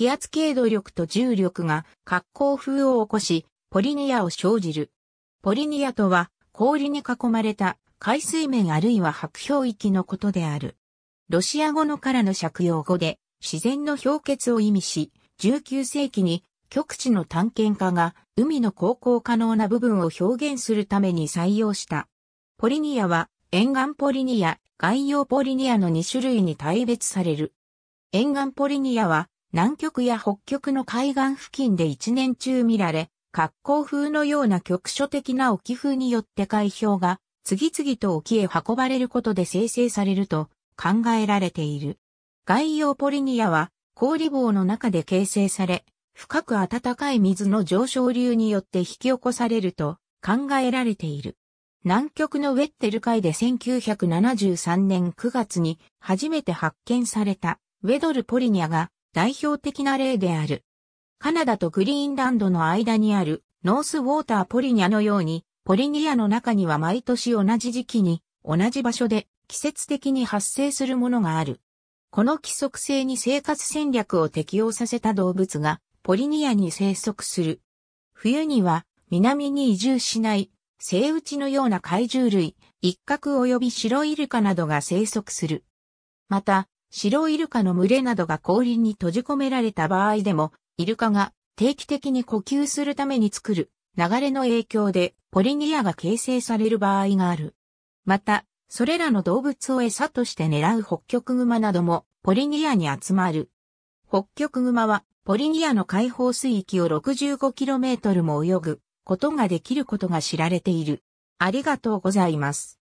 気圧経度力と重力が格好風を起こし、ポリニアを生じる。ポリニアとは、氷に囲まれた海水面あるいは白氷域のことである。ロシア語のからの借用語で、自然の氷結を意味し、19世紀に極地の探検家が海の航行可能な部分を表現するために採用した。ポリニアは沿岸ポリニア、外洋ポリニアの2種類に大別される。沿岸ポリニアは南極や北極の海岸付近で一年中見られ、格好風のような局所的な沖風によって海氷が次々と沖へ運ばれることで生成されると考えられている。外洋ポリニアは氷棒の中で形成され、深く暖かい水の上昇流によって引き起こされると考えられている。南極のウェッテル海で1973年9月に初めて発見されたウェドルポリニアが代表的な例である。カナダとグリーンランドの間にあるノースウォーターポリニアのように、ポリニアの中には毎年同じ時期に同じ場所で季節的に発生するものがある。この規則性に生活戦略を適用させた動物がポリニアに生息する。冬には南に移住しないセイウチのような怪獣類、一角及び白イルカなどが生息する。また、白イルカの群れなどが氷に閉じ込められた場合でも、イルカが定期的に呼吸するために作る流れの影響でポリニアが形成される場合がある。また、それらの動物を餌として狙う北極熊などもポリニアに集まる。北極熊はポリニアの解放水域を 65km も泳ぐことができることが知られている。ありがとうございます。